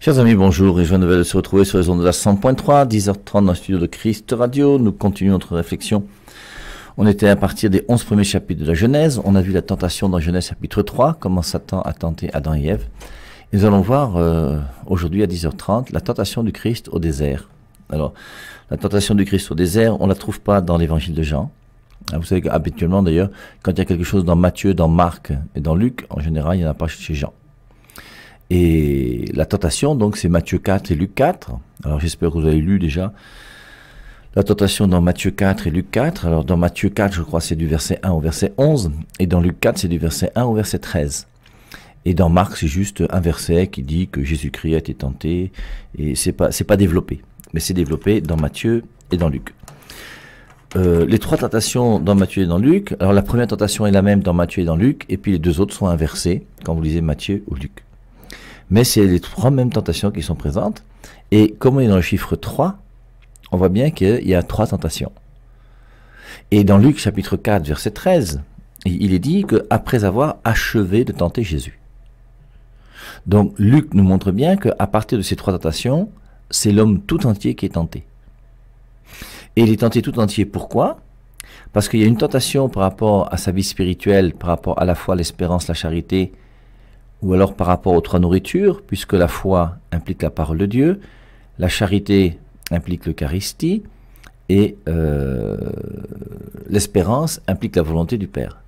Chers amis, bonjour et je vais se retrouver sur les ondes de la 100.3, 10h30 dans le studio de Christ Radio. Nous continuons notre réflexion. On était à partir des 11 premiers chapitres de la Genèse. On a vu la tentation dans Genèse chapitre 3, comment Satan a tenté Adam et Ève. Et nous allons voir euh, aujourd'hui à 10h30 la tentation du Christ au désert. Alors, la tentation du Christ au désert, on la trouve pas dans l'évangile de Jean. Ah, vous savez qu'habituellement, d'ailleurs, quand il y a quelque chose dans Matthieu, dans Marc et dans Luc, en général, il n'y en a pas chez Jean. Et la tentation, donc, c'est Matthieu 4 et Luc 4. Alors, j'espère que vous avez lu déjà la tentation dans Matthieu 4 et Luc 4. Alors, dans Matthieu 4, je crois, c'est du verset 1 au verset 11. Et dans Luc 4, c'est du verset 1 au verset 13. Et dans Marc, c'est juste un verset qui dit que Jésus-Christ a été tenté. Et c'est pas, c'est pas développé. Mais c'est développé dans Matthieu et dans Luc. Euh, les trois tentations dans Matthieu et dans Luc. Alors la première tentation est la même dans Matthieu et dans Luc, et puis les deux autres sont inversées quand vous lisez Matthieu ou Luc. Mais c'est les trois mêmes tentations qui sont présentes. Et comme on est dans le chiffre 3, on voit bien qu'il y a trois tentations. Et dans Luc chapitre 4, verset 13, il est dit qu'après avoir achevé de tenter Jésus. Donc Luc nous montre bien qu'à partir de ces trois tentations, c'est l'homme tout entier qui est tenté. Et il est tenté tout entier. Pourquoi Parce qu'il y a une tentation par rapport à sa vie spirituelle, par rapport à la foi, l'espérance, la charité, ou alors par rapport aux trois nourritures, puisque la foi implique la parole de Dieu, la charité implique l'Eucharistie, et euh, l'espérance implique la volonté du Père.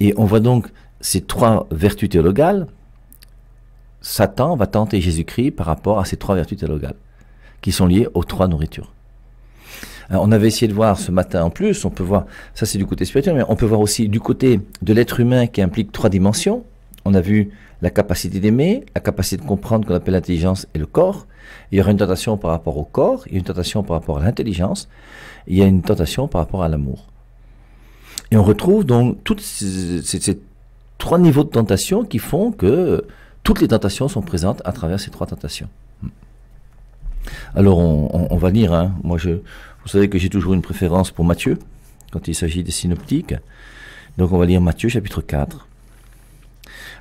Et on voit donc ces trois vertus théologales, Satan va tenter Jésus-Christ par rapport à ces trois vertus théologales, qui sont liées aux trois nourritures. Euh, on avait essayé de voir ce matin en plus, on peut voir, ça c'est du côté spirituel, mais on peut voir aussi du côté de l'être humain qui implique trois dimensions. On a vu la capacité d'aimer, la capacité de comprendre qu'on appelle l'intelligence et le corps. Il y aura une tentation par rapport au corps, il y a une tentation par rapport à l'intelligence, il y a une tentation par rapport à l'amour. Et on retrouve donc toutes ces, trois niveaux de tentation qui font que toutes les tentations sont présentes à travers ces trois tentations. Hmm. Alors on, va lire, hein. moi je, vous savez que j'ai toujours une préférence pour Matthieu quand il s'agit des synoptiques. Donc on va lire Matthieu chapitre 4.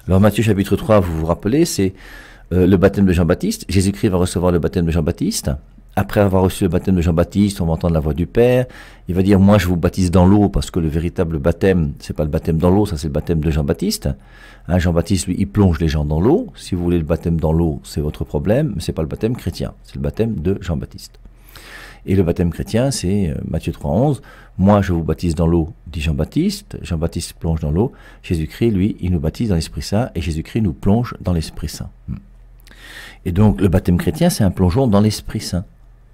Alors Matthieu chapitre 3, vous vous rappelez, c'est euh, le baptême de Jean-Baptiste. Jésus-Christ va recevoir le baptême de Jean-Baptiste. Après avoir reçu le baptême de Jean-Baptiste, on va entendre la voix du Père. Il va dire, moi je vous baptise dans l'eau, parce que le véritable baptême, c'est pas le baptême dans l'eau, ça c'est le baptême de Jean-Baptiste. Hein, Jean-Baptiste, lui, il plonge les gens dans l'eau. Si vous voulez le baptême dans l'eau, c'est votre problème, mais c'est pas le baptême chrétien, c'est le baptême de Jean-Baptiste. Et le baptême chrétien, c'est euh, Matthieu 3.11, Moi je vous baptise dans l'eau, dit Jean-Baptiste, Jean-Baptiste plonge dans l'eau, Jésus-Christ, lui, il nous baptise dans l'Esprit Saint, et Jésus-Christ nous plonge dans l'Esprit Saint. Hmm. Et donc le baptême chrétien, c'est un plongeon dans l'Esprit Saint,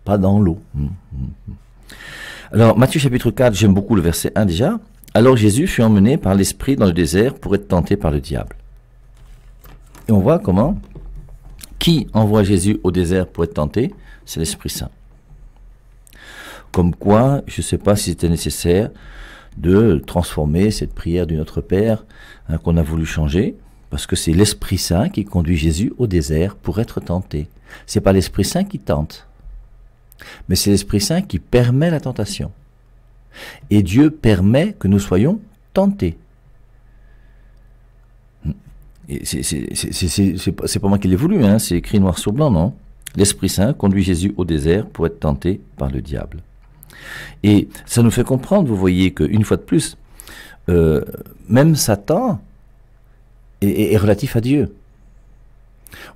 pas dans l'eau. Hmm. Hmm. Alors Matthieu chapitre 4, j'aime beaucoup le verset 1 déjà. Alors Jésus fut emmené par l'Esprit dans le désert pour être tenté par le diable. Et on voit comment qui envoie Jésus au désert pour être tenté, c'est l'Esprit Saint. Comme quoi, je ne sais pas si c'était nécessaire de transformer cette prière du Notre Père hein, qu'on a voulu changer, parce que c'est l'Esprit Saint qui conduit Jésus au désert pour être tenté. C'est pas l'Esprit Saint qui tente, mais c'est l'Esprit Saint qui permet la tentation. Et Dieu permet que nous soyons tentés. C'est pas, pas moi qui l'ai voulu, hein, c'est écrit noir sur blanc, non L'Esprit Saint conduit Jésus au désert pour être tenté par le diable. Et ça nous fait comprendre, vous voyez, qu'une fois de plus, euh, même Satan est, relatif à Dieu.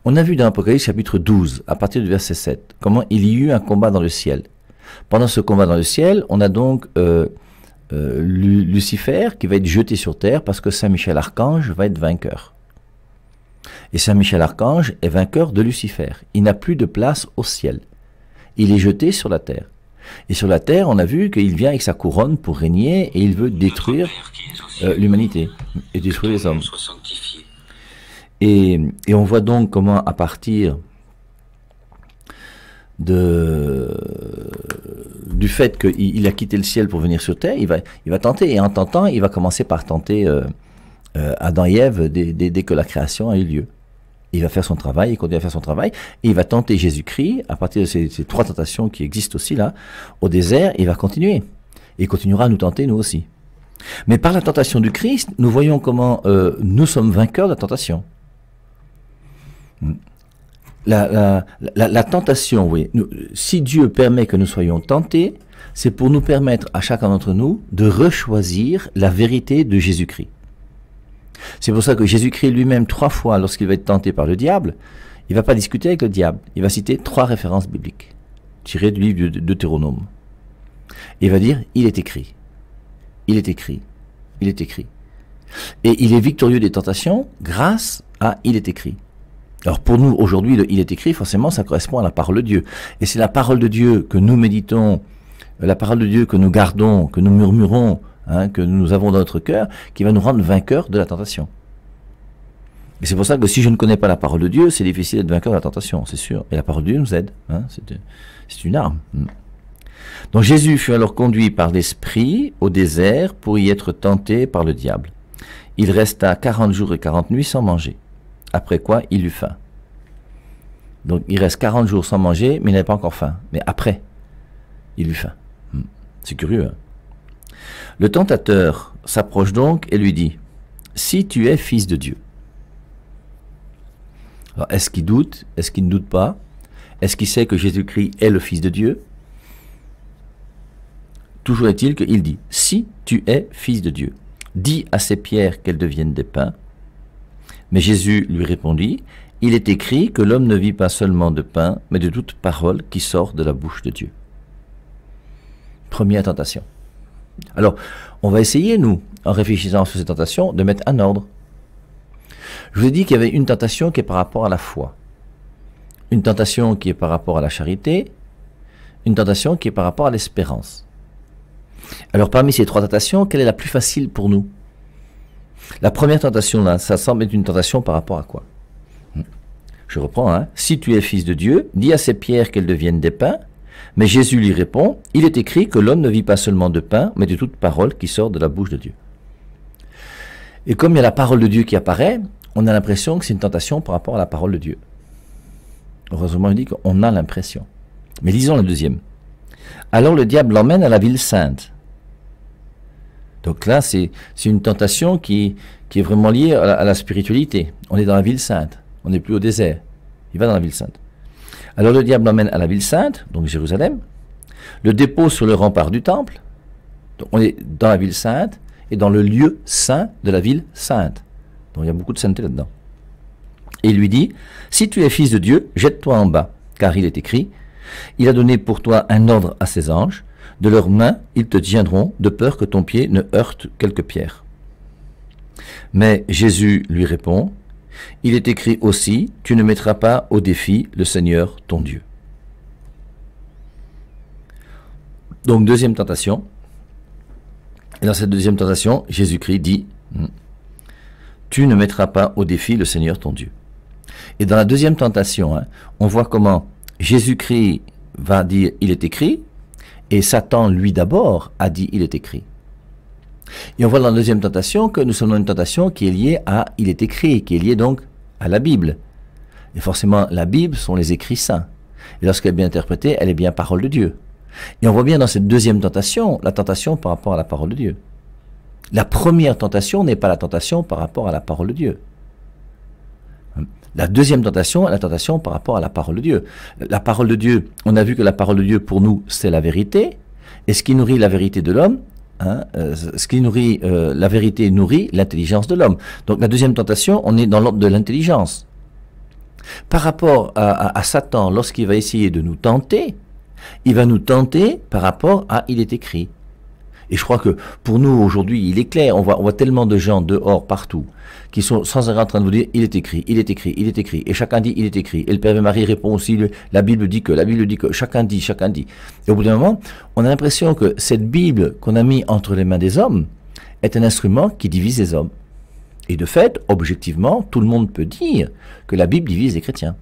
On a vu dans Apocalypse chapitre 12, à partir du verset 7, comment il y eut un combat dans le ciel. Pendant ce combat dans le ciel, on a donc euh, euh, Lucifer qui va être jeté sur terre parce que Saint Michel Archange va être vainqueur. Et Saint Michel Archange est vainqueur de Lucifer. Il n'a plus de place au ciel. Il est jeté sur la terre. Et sur la terre, on a vu qu'il vient avec sa couronne pour régner et il veut détruire euh, l'humanité et détruire les hommes. Et, on voit donc comment à partir de, du fait qu'il a quitté le ciel pour venir sur terre, il va, il va tenter. Et en tentant, il va commencer par tenter euh, euh, Adam et Ève dès, que la création a eu lieu il va faire son travail, il continue à faire son travail, et il va tenter Jésus-Christ, à partir de ces, trois tentations qui existent aussi là, au désert, il va continuer. il continuera à nous tenter, nous aussi. Mais par la tentation du Christ, nous voyons comment euh, nous sommes vainqueurs de la tentation. La, tentation, oui. si Dieu permet que nous soyons tentés, c'est pour nous permettre à chacun d'entre nous de rechoisir la vérité de Jésus-Christ. C'est pour ça que Jésus-Christ lui-même, trois fois, lorsqu'il va être tenté par le diable, il va pas discuter avec le diable. Il va citer trois références bibliques tirées du livre de Deutéronome. Il va dire, il est écrit. Il est écrit. Il est écrit. Et il est victorieux des tentations grâce à il est écrit. Alors pour nous, aujourd'hui, le il est écrit, forcément, ça correspond à la parole de Dieu. Et c'est la parole de Dieu que nous méditons, la parole de Dieu que nous gardons, que nous murmurons, Hein, que nous avons dans notre cœur qui va nous rendre vainqueurs de la tentation. Et c'est pour ça que si je ne connais pas la parole de Dieu, c'est difficile d'être vainqueur de la tentation, c'est sûr. Et la parole de Dieu nous aide. Hein, c'est une arme. Mm. Donc Jésus fut alors conduit par l'Esprit au désert pour y être tenté par le diable. Il resta 40 jours et quarante nuits sans manger. Après quoi, il eut faim. Donc il reste 40 jours sans manger, mais il n'avait pas encore faim. Mais après, il eut faim. Mm. C'est curieux. Hein le tentateur s'approche donc et lui dit, Si tu es fils de Dieu. Est-ce qu'il doute Est-ce qu'il ne doute pas Est-ce qu'il sait que Jésus-Christ est le Fils de Dieu Toujours est-il qu'il dit, Si tu es fils de Dieu, dis à ces pierres qu'elles deviennent des pains. Mais Jésus lui répondit, Il est écrit que l'homme ne vit pas seulement de pain, mais de toute parole qui sort de la bouche de Dieu. Première tentation. Alors, on va essayer, nous, en réfléchissant sur ces tentations, de mettre un ordre. Je vous ai dit qu'il y avait une tentation qui est par rapport à la foi, une tentation qui est par rapport à la charité, une tentation qui est par rapport à l'espérance. Alors parmi ces trois tentations, quelle est la plus facile pour nous La première tentation, là, ça semble être une tentation par rapport à quoi Je reprends, hein. si tu es fils de Dieu, dis à ces pierres qu'elles deviennent des pains, mais Jésus lui répond, il est écrit que l'homme ne vit pas seulement de pain, mais de toute parole qui sort de la bouche de Dieu. Et comme il y a la parole de Dieu qui apparaît, on a l'impression que c'est une tentation par rapport à la parole de Dieu. Heureusement, il dit qu'on a l'impression. Mais lisons la deuxième. Alors le diable l'emmène à la ville sainte. Donc là, c'est une tentation qui, est vraiment liée à la, spiritualité. On est dans la ville sainte, on n'est plus au désert. Il va dans la ville sainte. Alors le diable l'emmène à la ville sainte, donc Jérusalem, le dépose sur le rempart du temple. Donc on est dans la ville sainte et dans le lieu saint de la ville sainte. Donc il y a beaucoup de sainteté là-dedans. Et il lui dit, si tu es fils de Dieu, jette-toi en bas, car il est écrit, il a donné pour toi un ordre à ses anges, de leurs mains ils te tiendront, de peur que ton pied ne heurte quelque pierre. Mais Jésus lui répond, il est écrit aussi, tu ne mettras pas au défi le Seigneur ton Dieu. Donc deuxième tentation. Et dans cette deuxième tentation, Jésus-Christ dit, hmm, tu ne mettras pas au défi le Seigneur ton Dieu. Et dans la deuxième tentation, hein, on voit comment Jésus-Christ va dire, il est écrit, et Satan, lui d'abord, a dit, il est écrit. Et on voit dans la deuxième tentation que nous sommes dans une tentation qui est liée à il est écrit, qui est liée donc à la Bible. Et forcément, la Bible sont les écrits saints. Et lorsqu'elle est bien interprétée, elle est bien parole de Dieu. Et on voit bien dans cette deuxième tentation, la tentation par rapport à la parole de Dieu. La première tentation n'est pas la tentation par rapport à la parole de Dieu. La deuxième tentation est la tentation par rapport à la parole de Dieu. La parole de Dieu, on a vu que la parole de Dieu pour nous, c'est la vérité. Et ce qui nourrit la vérité de l'homme, Hein, euh, ce qui nourrit euh, la vérité nourrit l'intelligence de l'homme. Donc la deuxième tentation, on est dans l'ordre de l'intelligence. Par rapport à Satan, lorsqu'il va essayer de nous tenter, il va nous tenter par rapport à il est écrit. Et je crois que pour nous, aujourd'hui, il est clair, on voit, tellement de gens dehors, partout, qui sont sans arrêt en train de vous dire, il est écrit, il est écrit, il est écrit. Et chacun dit, il est écrit. Et le Père Marie répond aussi, la Bible dit que, la Bible dit que, chacun dit, chacun dit. Et au bout d'un moment, on a l'impression que cette Bible qu'on a mise entre les mains des hommes est un instrument qui divise les hommes. Et de fait, objectivement, tout le monde peut dire que la Bible divise les chrétiens.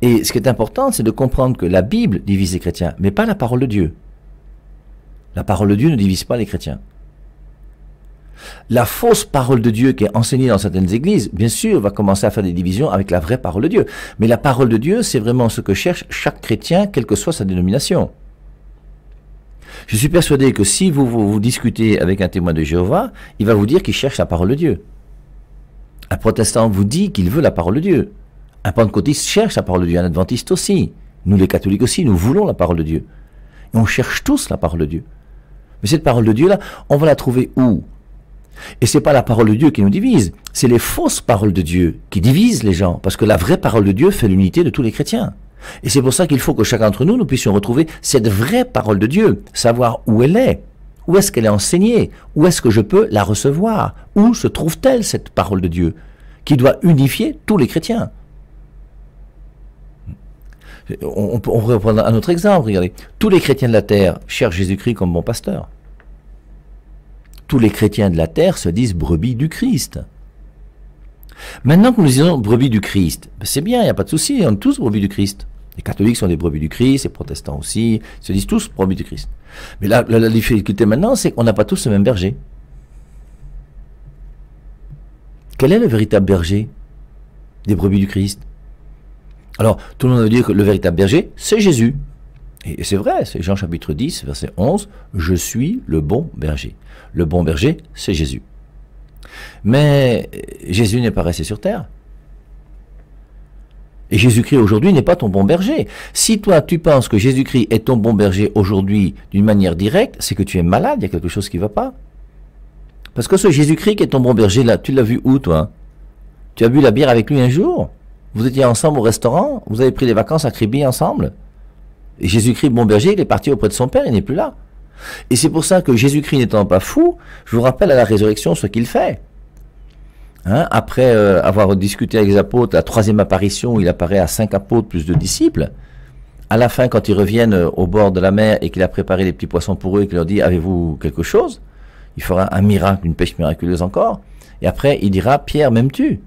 Et ce qui est important, c'est de comprendre que la Bible divise les chrétiens, mais pas la parole de Dieu. La parole de Dieu ne divise pas les chrétiens. La fausse parole de Dieu qui est enseignée dans certaines églises, bien sûr, va commencer à faire des divisions avec la vraie parole de Dieu. Mais la parole de Dieu, c'est vraiment ce que cherche chaque chrétien, quelle que soit sa dénomination. Je suis persuadé que si vous, vous, discutez avec un témoin de Jéhovah, il va vous dire qu'il cherche la parole de Dieu. Un protestant vous dit qu'il veut la parole de Dieu. Un pentecôtiste cherche la parole de Dieu, un adventiste aussi. Nous les catholiques aussi, nous voulons la parole de Dieu. Et on cherche tous la parole de Dieu. Mais cette parole de Dieu-là, on va la trouver où Et c'est pas la parole de Dieu qui nous divise, c'est les fausses paroles de Dieu qui divisent les gens, parce que la vraie parole de Dieu fait l'unité de tous les chrétiens. Et c'est pour ça qu'il faut que chacun d'entre nous, nous puissions retrouver cette vraie parole de Dieu, savoir où elle est, où est-ce qu'elle est enseignée, où est-ce que je peux la recevoir, où se trouve-t-elle cette parole de Dieu, qui doit unifier tous les chrétiens on, on, pourrait prendre un autre exemple, regardez. Tous les chrétiens de la terre cherchent Jésus-Christ comme bon pasteur. Tous les chrétiens de la terre se disent brebis du Christ. Maintenant que nous disons brebis du Christ, ben c'est bien, il n'y a pas de souci, on est tous brebis du Christ. Les catholiques sont des brebis du Christ, les protestants aussi, ils se disent tous brebis du Christ. Mais là, la, la difficulté maintenant, c'est qu'on n'a pas tous le même berger. Quel est le véritable berger des brebis du Christ alors, tout le monde veut dire que le véritable berger, c'est Jésus. Et c'est vrai, c'est Jean chapitre 10, verset 11, Je suis le bon berger. Le bon berger, c'est Jésus. Mais Jésus n'est pas resté sur terre. Et Jésus-Christ aujourd'hui n'est pas ton bon berger. Si toi tu penses que Jésus-Christ est ton bon berger aujourd'hui d'une manière directe, c'est que tu es malade, il y a quelque chose qui ne va pas. Parce que ce Jésus-Christ qui est ton bon berger là, tu l'as vu où toi Tu as bu la bière avec lui un jour vous étiez ensemble au restaurant, vous avez pris les vacances à Kribi ensemble. Et Jésus-Christ, bon berger, il est parti auprès de son père, il n'est plus là. Et c'est pour ça que Jésus-Christ n'étant pas fou, je vous rappelle à la résurrection ce qu'il fait. Hein, après euh, avoir discuté avec les apôtres, la troisième apparition, il apparaît à cinq apôtres plus de disciples. À la fin, quand ils reviennent euh, au bord de la mer et qu'il a préparé les petits poissons pour eux et qu'il leur dit Avez-vous quelque chose Il fera un miracle, une pêche miraculeuse encore. Et après, il dira Pierre, m'aimes-tu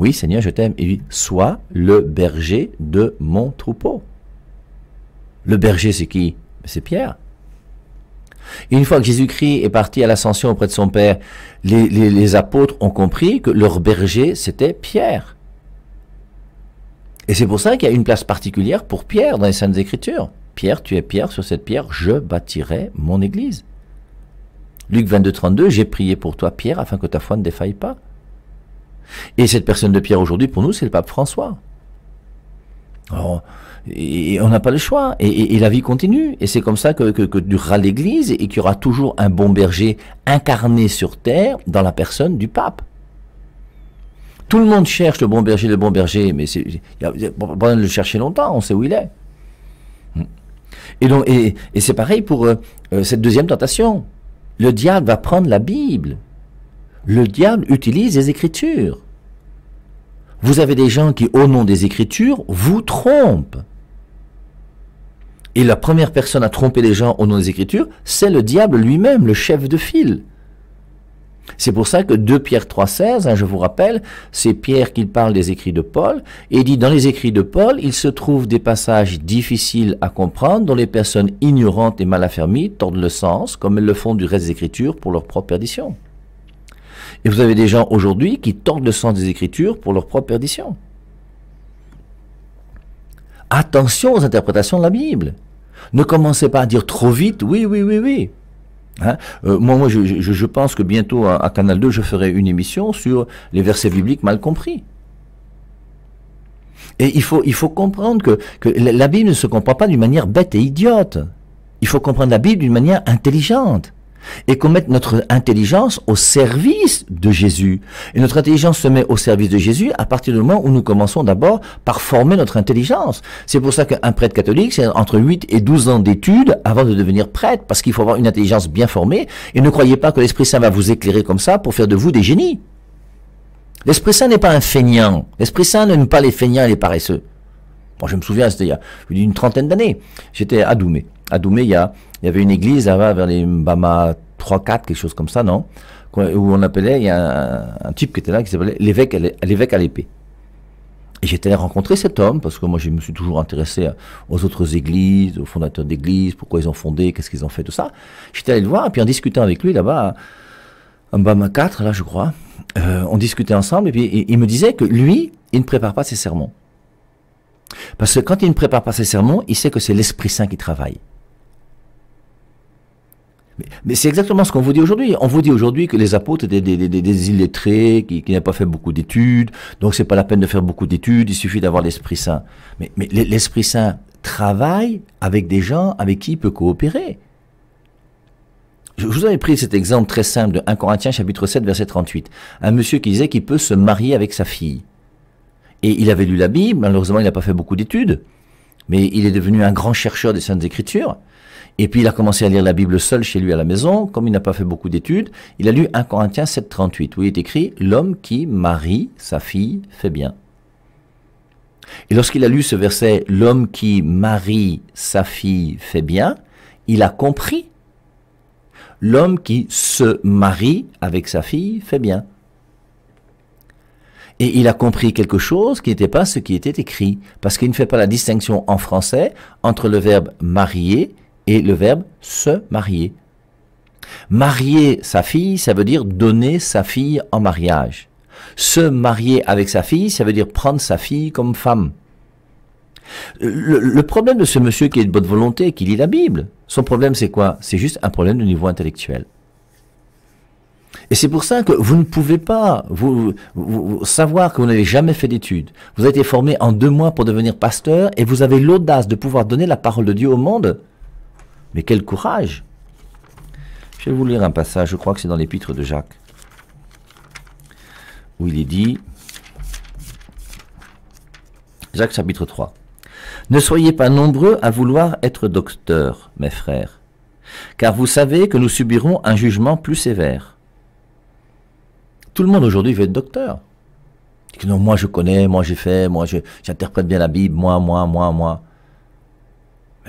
oui, Seigneur, je t'aime. et lui sois le berger de mon troupeau. Le berger, c'est qui C'est Pierre. une fois que Jésus-Christ est parti à l'ascension auprès de son Père, les, les apôtres ont compris que leur berger, c'était Pierre. Et c'est pour ça qu'il y a une place particulière pour Pierre dans les Saintes Écritures. Pierre, tu es Pierre, sur cette pierre, je bâtirai mon Église. Luc 22, 32, j'ai prié pour toi, Pierre, afin que ta foi ne défaille pas. Et cette personne de pierre aujourd'hui, pour nous, c'est le pape François. et on n'a pas le choix. Et, la vie continue. Et c'est comme ça que, durera l'Église et qu'il y aura toujours un bon berger incarné sur terre dans la personne du pape. Tout le monde cherche le bon berger, le bon berger, mais c'est pas de le chercher longtemps, on sait où il est. Et donc, et, c'est pareil pour euh, euh, cette deuxième tentation. Le diable va prendre la Bible le diable utilise les Écritures. Vous avez des gens qui, au nom des Écritures, vous trompent. Et la première personne à tromper les gens au nom des Écritures, c'est le diable lui-même, le chef de file. C'est pour ça que 2 Pierre 3,16, hein, je vous rappelle, c'est Pierre qui parle des écrits de Paul, et dit dans les écrits de Paul, il se trouve des passages difficiles à comprendre, dont les personnes ignorantes et mal affermies tordent le sens, comme elles le font du reste des Écritures pour leur propre perdition. Et vous avez des gens aujourd'hui qui tordent le sens des Écritures pour leur propre perdition. Attention aux interprétations de la Bible. Ne commencez pas à dire trop vite, oui, oui, oui, oui. Hein? Euh, moi, moi je, pense que bientôt à, Canal 2, je ferai une émission sur les versets bibliques mal compris. Et il faut, il faut comprendre que la Bible ne se comprend pas d'une manière bête et idiote. Il faut comprendre la Bible d'une manière intelligente et qu'on mette notre intelligence au service de Jésus. Et notre intelligence se met au service de Jésus à partir du moment où nous commençons d'abord par former notre intelligence. C'est pour ça qu'un prêtre catholique, c'est entre 8 et 12 ans d'études avant de devenir prêtre, parce qu'il faut avoir une intelligence bien formée, et ne croyez pas que l'Esprit Saint va vous éclairer comme ça pour faire de vous des génies. L'Esprit Saint n'est pas un feignant. L'Esprit Saint n'aime pas les feignants et les paresseux. Moi, bon, je me souviens, c'était il y a une trentaine d'années. J'étais à Doumé à Doumé, il y avait une église là vers les Mbama 3-4, quelque chose comme ça, non Où on appelait, il y a un, type qui était là qui s'appelait l'évêque à l'épée. Et j'étais allé rencontrer cet homme, parce que moi je me suis toujours intéressé aux autres églises, aux fondateurs d'églises, pourquoi ils ont fondé, qu'est-ce qu'ils ont fait, tout ça. J'étais allé le voir, et puis en discutant avec lui là-bas, à Mbama 4, là je crois, euh, on discutait ensemble, et puis il me disait que lui, il ne prépare pas ses sermons. Parce que quand il ne prépare pas ses sermons, il sait que c'est l'Esprit Saint qui travaille. Mais, c'est exactement ce qu'on vous dit aujourd'hui. On vous dit aujourd'hui que les apôtres étaient des, illettrés, qui, n'avaient pas fait beaucoup d'études, donc n'est pas la peine de faire beaucoup d'études, il suffit d'avoir l'Esprit Saint. Mais, mais l'Esprit Saint travaille avec des gens avec qui il peut coopérer. Je vous avais pris cet exemple très simple de 1 Corinthiens chapitre 7 verset 38. Un monsieur qui disait qu'il peut se marier avec sa fille. Et il avait lu la Bible, malheureusement il n'a pas fait beaucoup d'études, mais il est devenu un grand chercheur des Saintes Écritures. Et puis il a commencé à lire la Bible seul chez lui à la maison, comme il n'a pas fait beaucoup d'études, il a lu 1 Corinthiens 7, 38, où il est écrit L'homme qui marie sa fille fait bien. Et lorsqu'il a lu ce verset L'homme qui marie sa fille fait bien, il a compris. L'homme qui se marie avec sa fille fait bien. Et il a compris quelque chose qui n'était pas ce qui était écrit, parce qu'il ne fait pas la distinction en français entre le verbe marier et le verbe se marier. Marier sa fille, ça veut dire donner sa fille en mariage. Se marier avec sa fille, ça veut dire prendre sa fille comme femme. Le, problème de ce monsieur qui est de bonne volonté, qui lit la Bible, son problème c'est quoi C'est juste un problème de niveau intellectuel. Et c'est pour ça que vous ne pouvez pas savoir que vous n'avez jamais fait d'études. Vous avez été formé en deux mois pour devenir pasteur et vous avez l'audace de pouvoir donner la parole de Dieu au monde mais quel courage Je vais vous lire un passage, je crois que c'est dans l'épître de Jacques, où il est dit, Jacques chapitre 3, Ne soyez pas nombreux à vouloir être docteur, mes frères, car vous savez que nous subirons un jugement plus sévère. Tout le monde aujourd'hui veut être docteur. Non, moi je connais, moi j'ai fait, moi j'interprète bien la Bible, moi, moi, moi, moi.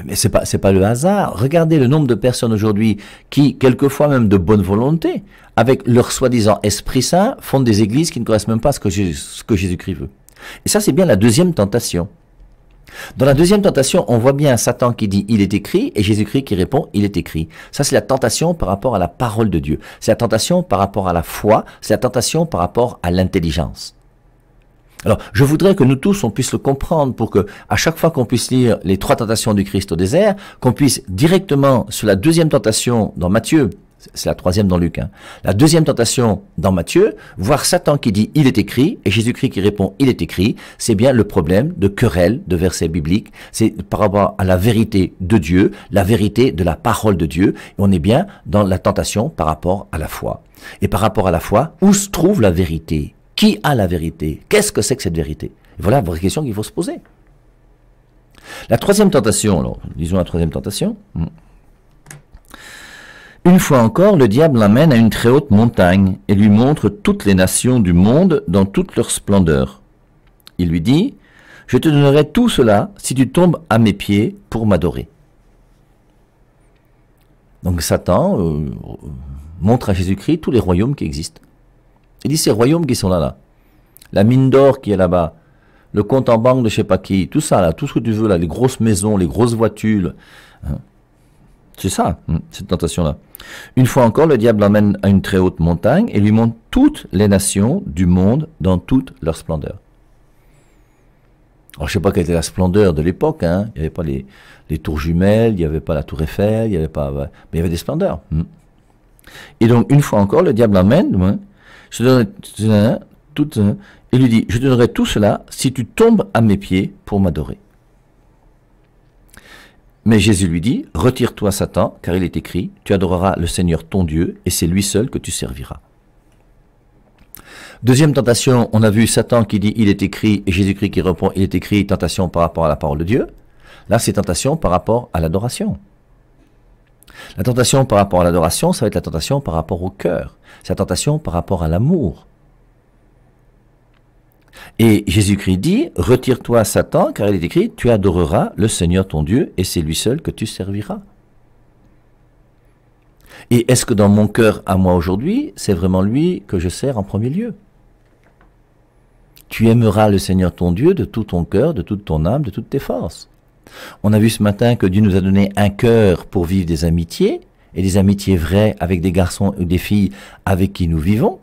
Mais c'est pas c'est pas le hasard. Regardez le nombre de personnes aujourd'hui qui, quelquefois même de bonne volonté, avec leur soi-disant esprit saint, font des églises qui ne connaissent même pas ce que, ce que Jésus-Christ veut. Et ça, c'est bien la deuxième tentation. Dans la deuxième tentation, on voit bien Satan qui dit il est écrit et Jésus-Christ qui répond il est écrit. Ça, c'est la tentation par rapport à la parole de Dieu. C'est la tentation par rapport à la foi. C'est la tentation par rapport à l'intelligence. Alors, je voudrais que nous tous, on puisse le comprendre pour que, à chaque fois qu'on puisse lire les trois tentations du Christ au désert, qu'on puisse directement, sur la deuxième tentation dans Matthieu, c'est la troisième dans Luc, hein, la deuxième tentation dans Matthieu, voir Satan qui dit il est écrit, et Jésus-Christ qui répond il est écrit, c'est bien le problème de querelle de versets bibliques, c'est par rapport à la vérité de Dieu, la vérité de la parole de Dieu, on est bien dans la tentation par rapport à la foi. Et par rapport à la foi, où se trouve la vérité qui a la vérité Qu'est-ce que c'est que cette vérité Voilà la vraie question qu'il faut se poser. La troisième tentation, alors, disons la troisième tentation. Hmm. Une fois encore, le diable l'amène à une très haute montagne et lui montre toutes les nations du monde dans toute leur splendeur. Il lui dit, je te donnerai tout cela si tu tombes à mes pieds pour m'adorer. Donc Satan euh, euh, montre à Jésus-Christ tous les royaumes qui existent. Il dit ces royaumes qui sont là, là. La mine d'or qui est là-bas, le compte en banque de je sais pas qui, tout ça là, tout ce que tu veux là, les grosses maisons, les grosses voitures. Hein. C'est ça, hein, cette tentation-là. Une fois encore, le diable l'emmène à une très haute montagne et lui montre toutes les nations du monde dans toute leur splendeur. Alors, je sais pas quelle était la splendeur de l'époque. Hein. Il n'y avait pas les, tours jumelles, il n'y avait pas la tour Eiffel, il n'y avait pas... Mais il y avait des splendeurs. Et donc, une fois encore, le diable l'emmène je tout, et lui dit, je donnerai tout cela si tu tombes à mes pieds pour m'adorer. Mais Jésus lui dit, retire-toi Satan, car il est écrit, tu adoreras le Seigneur ton Dieu, et c'est lui seul que tu serviras. Deuxième tentation, on a vu Satan qui dit, il est écrit, et Jésus-Christ qui répond, il est écrit, tentation par rapport à la parole de Dieu. Là, c'est tentation par rapport à l'adoration. La tentation par rapport à l'adoration, ça va être la tentation par rapport au cœur. C'est la tentation par rapport à l'amour. Et Jésus-Christ dit, retire-toi Satan, car il est écrit, tu adoreras le Seigneur ton Dieu, et c'est lui seul que tu serviras. Et est-ce que dans mon cœur à moi aujourd'hui, c'est vraiment lui que je sers en premier lieu Tu aimeras le Seigneur ton Dieu de tout ton cœur, de toute ton âme, de toutes tes forces. On a vu ce matin que Dieu nous a donné un cœur pour vivre des amitiés, et des amitiés vraies avec des garçons ou des filles avec qui nous vivons.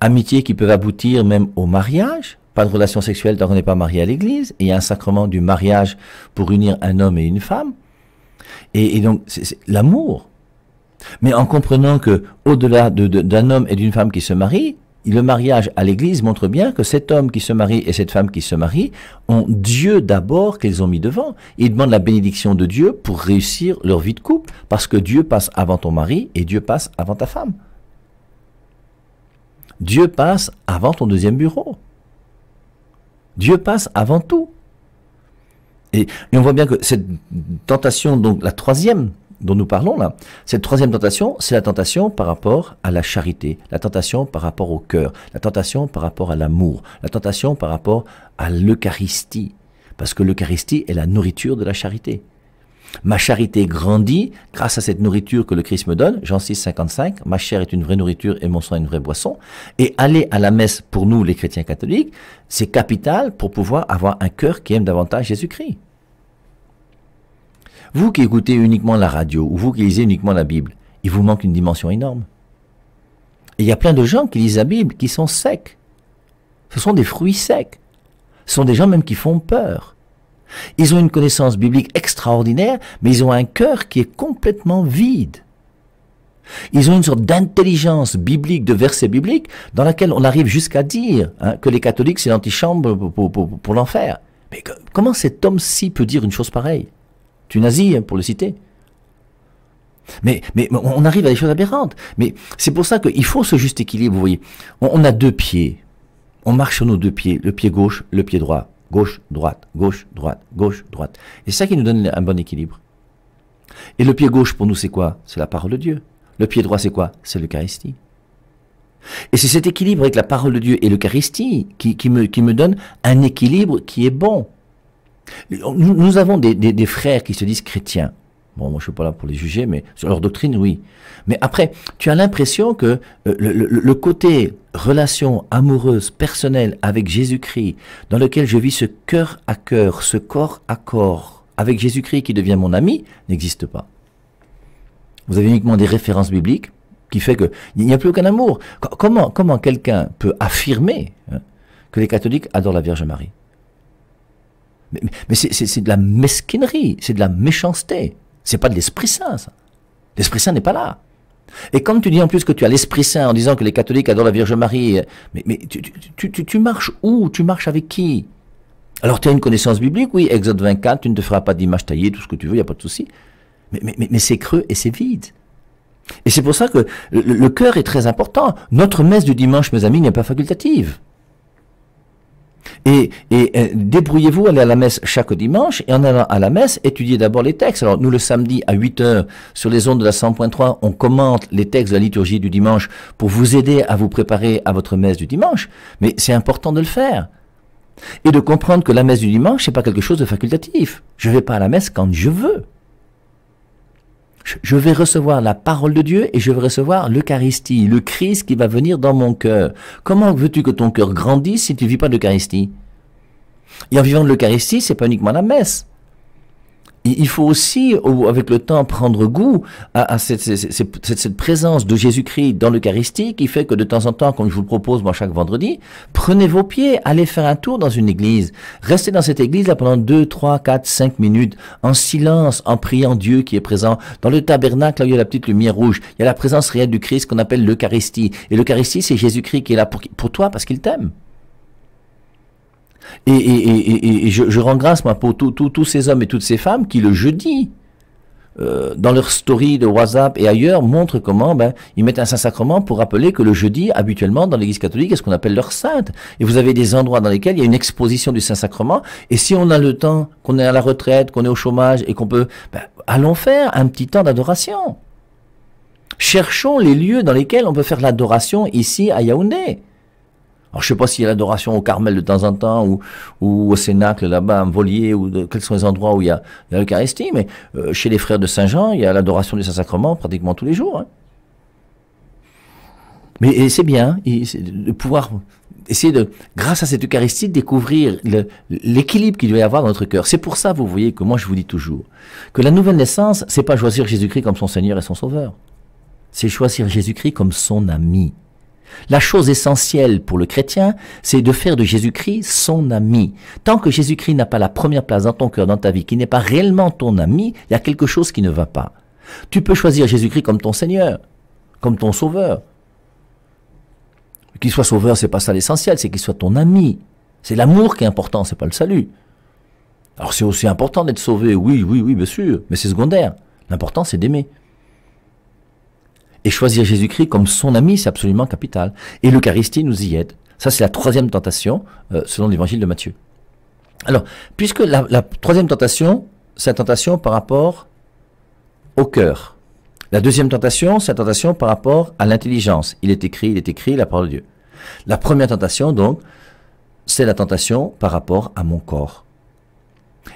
Amitiés qui peuvent aboutir même au mariage. Pas de relation sexuelle tant qu'on n'est pas marié à l'église. Et il y a un sacrement du mariage pour unir un homme et une femme. Et, donc, c'est l'amour. Mais en comprenant que, au-delà d'un homme et d'une femme qui se marient, le mariage à l'Église montre bien que cet homme qui se marie et cette femme qui se marie ont Dieu d'abord qu'ils ont mis devant. Ils demandent la bénédiction de Dieu pour réussir leur vie de couple, parce que Dieu passe avant ton mari et Dieu passe avant ta femme. Dieu passe avant ton deuxième bureau. Dieu passe avant tout. Et, et on voit bien que cette tentation, donc la troisième, dont nous parlons là, cette troisième tentation, c'est la tentation par rapport à la charité, la tentation par rapport au cœur, la tentation par rapport à l'amour, la tentation par rapport à l'Eucharistie, parce que l'Eucharistie est la nourriture de la charité. Ma charité grandit grâce à cette nourriture que le Christ me donne. Jean 6, 55. Ma chair est une vraie nourriture et mon sang est une vraie boisson. Et aller à la messe pour nous, les chrétiens catholiques, c'est capital pour pouvoir avoir un cœur qui aime davantage Jésus-Christ. Vous qui écoutez uniquement la radio ou vous qui lisez uniquement la Bible, il vous manque une dimension énorme. il y a plein de gens qui lisent la Bible qui sont secs. Ce sont des fruits secs. Ce sont des gens même qui font peur. Ils ont une connaissance biblique extraordinaire, mais ils ont un cœur qui est complètement vide. Ils ont une sorte d'intelligence biblique, de versets bibliques, dans laquelle on arrive jusqu'à dire hein, que les catholiques, c'est l'antichambre pour, l'enfer. Mais comment cet homme-ci peut dire une chose pareille tu hein, pour le citer. Mais, mais on arrive à des choses aberrantes. Mais c'est pour ça qu'il faut ce juste équilibre, vous voyez. On, a deux pieds. On marche sur nos deux pieds, le pied gauche, le pied droit. Gauche, droite, gauche, droite, gauche, droite. Et c'est ça qui nous donne un bon équilibre. Et le pied gauche, pour nous, c'est quoi C'est la parole de Dieu. Le pied droit, c'est quoi C'est l'Eucharistie. Et c'est cet équilibre avec la parole de Dieu et l'Eucharistie qui, qui, me, qui me donne un équilibre qui est bon. Nous, avons des, frères qui se disent chrétiens. Bon, moi, je suis pas là pour les juger, mais sur leur doctrine, oui. Mais après, tu as l'impression que euh, le, côté relation amoureuse, personnelle avec Jésus-Christ, dans lequel je vis ce cœur à cœur, ce corps à corps, avec Jésus-Christ qui devient mon ami, n'existe pas. Vous avez uniquement des références bibliques qui fait que il n'y a plus aucun amour. Comment, comment quelqu'un peut affirmer hein, que les catholiques adorent la Vierge Marie mais, c'est de la mesquinerie, c'est de la méchanceté. C'est pas de l'Esprit Saint, ça. L'Esprit Saint n'est pas là. Et quand tu dis en plus que tu as l'Esprit Saint en disant que les catholiques adorent la Vierge Marie, euh, mais, tu, marches où Tu marches avec qui Alors tu as une connaissance biblique, oui, Exode 24, tu ne te feras pas d'image taillée, tout ce que tu veux, il n'y a pas de souci. Mais, c'est creux et c'est vide. Et c'est pour ça que le cœur est très important. Notre messe du dimanche, mes amis, n'est pas facultative. Et, euh, débrouillez-vous, allez à la messe chaque dimanche, et en allant à la messe, étudiez d'abord les textes. Alors nous, le samedi à 8h, sur les ondes de la 100.3, on commente les textes de la liturgie du dimanche pour vous aider à vous préparer à votre messe du dimanche, mais c'est important de le faire. Et de comprendre que la messe du dimanche, n'est pas quelque chose de facultatif. Je vais pas à la messe quand je veux je vais recevoir la parole de Dieu et je vais recevoir l'Eucharistie, le Christ qui va venir dans mon cœur. Comment veux-tu que ton cœur grandisse si tu ne vis pas l'Eucharistie Et en vivant de l'Eucharistie, c'est pas uniquement la messe il faut aussi, avec le temps, prendre goût à, cette, présence de Jésus-Christ dans l'Eucharistie qui fait que de temps en temps, comme je vous le propose moi chaque vendredi, prenez vos pieds, allez faire un tour dans une église. Restez dans cette église pendant 2, 3, 4, 5 minutes, en silence, en priant Dieu qui est présent. Dans le tabernacle, là, il y a la petite lumière rouge, il y a la présence réelle du Christ qu'on appelle l'Eucharistie. Et l'Eucharistie, c'est Jésus-Christ qui est là pour toi parce qu'il t'aime. Et, je, rends grâce, moi, pour tous ces hommes et toutes ces femmes qui, le jeudi, euh, dans leur story de WhatsApp et ailleurs, montrent comment ben, ils mettent un Saint-Sacrement pour rappeler que le jeudi, habituellement, dans l'Église catholique, est ce qu'on appelle leur sainte. Et vous avez des endroits dans lesquels il y a une exposition du Saint-Sacrement. Et si on a le temps, qu'on est à la retraite, qu'on est au chômage et qu'on peut, ben, allons faire un petit temps d'adoration. Cherchons les lieux dans lesquels on peut faire l'adoration ici à Yaoundé. Alors, je sais pas s'il y a l'adoration au Carmel de temps en temps, ou, au Cénacle, là-bas, à Volier, ou quels sont les endroits où il y a, l'Eucharistie, mais euh, chez les frères de Saint-Jean, il y a l'adoration du Saint-Sacrement pratiquement tous les jours. Hein. Mais c'est bien hein, de pouvoir essayer de, grâce à cette Eucharistie, découvrir l'équilibre qu'il doit y avoir dans notre cœur. C'est pour ça, vous voyez, que moi je vous dis toujours que la nouvelle naissance, c'est pas choisir Jésus-Christ comme son Seigneur et son Sauveur. C'est choisir Jésus-Christ comme son ami. La chose essentielle pour le chrétien, c'est de faire de Jésus-Christ son ami. Tant que Jésus-Christ n'a pas la première place dans ton cœur, dans ta vie, qui n'est pas réellement ton ami, il y a quelque chose qui ne va pas. Tu peux choisir Jésus-Christ comme ton Seigneur, comme ton Sauveur. Qu'il soit Sauveur, c'est pas ça l'essentiel, c'est qu'il soit ton ami. C'est l'amour qui est important, c'est pas le salut. Alors c'est aussi important d'être sauvé, oui, oui, oui, bien sûr, mais c'est secondaire. L'important, c'est d'aimer. Et choisir Jésus-Christ comme son ami, c'est absolument capital. Et l'Eucharistie nous y aide. Ça, c'est la troisième tentation euh, selon l'évangile de Matthieu. Alors, puisque la, la troisième tentation, c'est la tentation par rapport au cœur. La deuxième tentation, c'est la tentation par rapport à l'intelligence. Il est écrit, il est écrit, la parole de Dieu. La première tentation, donc, c'est la tentation par rapport à mon corps.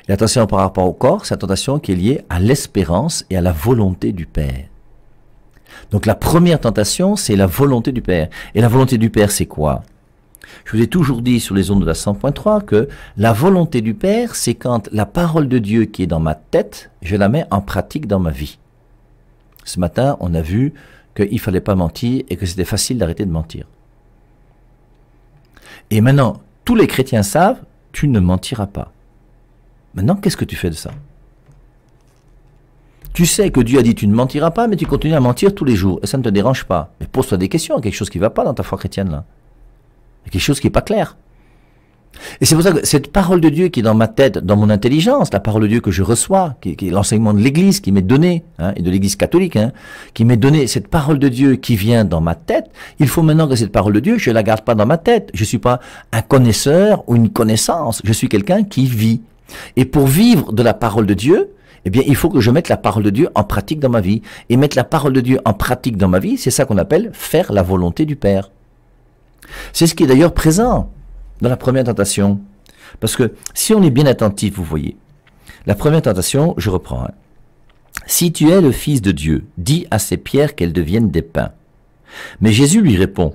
La tentation par rapport au corps, c'est la tentation qui est liée à l'espérance et à la volonté du Père. Donc la première tentation, c'est la volonté du Père. Et la volonté du Père, c'est quoi Je vous ai toujours dit sur les ondes de la 100.3 que la volonté du Père, c'est quand la parole de Dieu qui est dans ma tête, je la mets en pratique dans ma vie. Ce matin, on a vu qu'il fallait pas mentir et que c'était facile d'arrêter de mentir. Et maintenant, tous les chrétiens savent, tu ne mentiras pas. Maintenant, qu'est-ce que tu fais de ça tu sais que Dieu a dit tu ne mentiras pas, mais tu continues à mentir tous les jours et ça ne te dérange pas. Mais pose-toi des questions, quelque chose qui ne va pas dans ta foi chrétienne là. Il y a quelque chose qui n'est pas clair. Et c'est pour ça que cette parole de Dieu qui est dans ma tête, dans mon intelligence, la parole de Dieu que je reçois, qui, est l'enseignement de l'Église qui m'est donné, hein, et de l'Église catholique, hein, qui m'est donné, cette parole de Dieu qui vient dans ma tête, il faut maintenant que cette parole de Dieu, je la garde pas dans ma tête. Je suis pas un connaisseur ou une connaissance. Je suis quelqu'un qui vit. Et pour vivre de la parole de Dieu, eh bien, il faut que je mette la parole de Dieu en pratique dans ma vie. Et mettre la parole de Dieu en pratique dans ma vie, c'est ça qu'on appelle faire la volonté du Père. C'est ce qui est d'ailleurs présent dans la première tentation. Parce que si on est bien attentif, vous voyez, la première tentation, je reprends. Hein. Si tu es le Fils de Dieu, dis à ces pierres qu'elles deviennent des pains. Mais Jésus lui répond,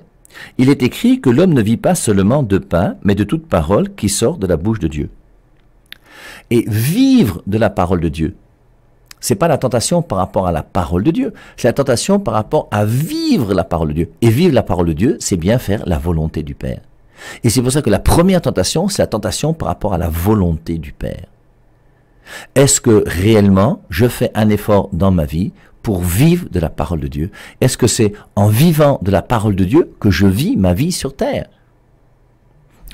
Il est écrit que l'homme ne vit pas seulement de pain, mais de toute parole qui sort de la bouche de Dieu et vivre de la parole de Dieu. C'est pas la tentation par rapport à la parole de Dieu, c'est la tentation par rapport à vivre la parole de Dieu. Et vivre la parole de Dieu, c'est bien faire la volonté du Père. Et c'est pour ça que la première tentation, c'est la tentation par rapport à la volonté du Père. Est-ce que réellement je fais un effort dans ma vie pour vivre de la parole de Dieu Est-ce que c'est en vivant de la parole de Dieu que je vis ma vie sur terre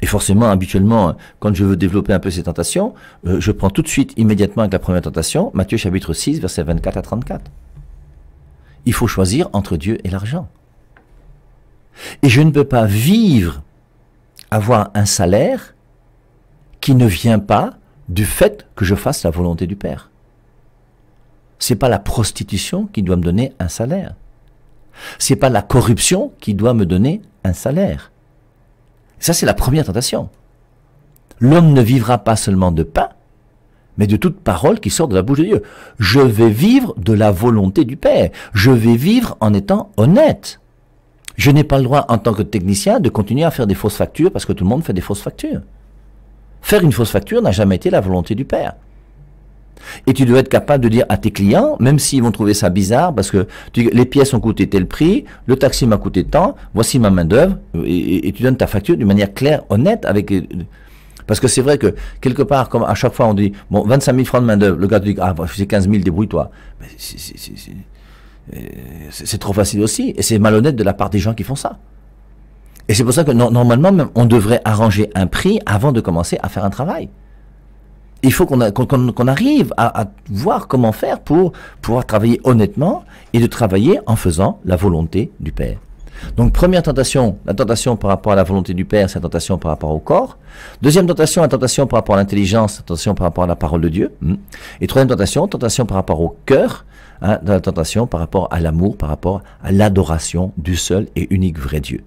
et forcément, habituellement, quand je veux développer un peu ces tentations, euh, je prends tout de suite, immédiatement avec la première tentation, Matthieu chapitre 6, versets 24 à 34. Il faut choisir entre Dieu et l'argent. Et je ne peux pas vivre, avoir un salaire qui ne vient pas du fait que je fasse la volonté du Père. C'est pas la prostitution qui doit me donner un salaire. C'est pas la corruption qui doit me donner un salaire. Ça, c'est la première tentation. L'homme ne vivra pas seulement de pain, mais de toute parole qui sort de la bouche de Dieu. Je vais vivre de la volonté du Père. Je vais vivre en étant honnête. Je n'ai pas le droit, en tant que technicien, de continuer à faire des fausses factures parce que tout le monde fait des fausses factures. Faire une fausse facture n'a jamais été la volonté du Père. Et tu dois être capable de dire à tes clients, même s'ils vont trouver ça bizarre, parce que les pièces ont coûté tel prix, le taxi m'a coûté tant, voici ma main d'œuvre, et, tu donnes ta facture d'une manière claire, honnête, avec parce que c'est vrai que quelque part, comme à chaque fois on dit, bon, 25 000 francs de main d'œuvre, le gars te dit, ah, bah, c'est 15 000, débrouille-toi. Euh, c'est trop facile aussi, et c'est malhonnête de la part des gens qui font ça. Et c'est pour ça que normalement, on devrait arranger un prix avant de commencer à faire un travail il faut qu'on arrive à, voir comment faire pour pouvoir travailler honnêtement et de travailler en faisant la volonté du Père. Donc première tentation, la tentation par rapport à la volonté du Père, c'est la tentation par rapport au corps. Deuxième tentation, la tentation par rapport à l'intelligence, la tentation par rapport à la parole de Dieu. Hmm. Et troisième tentation, tentation par rapport au cœur, hein, la tentation par rapport à l'amour, par rapport à l'adoration du seul et unique vrai Dieu.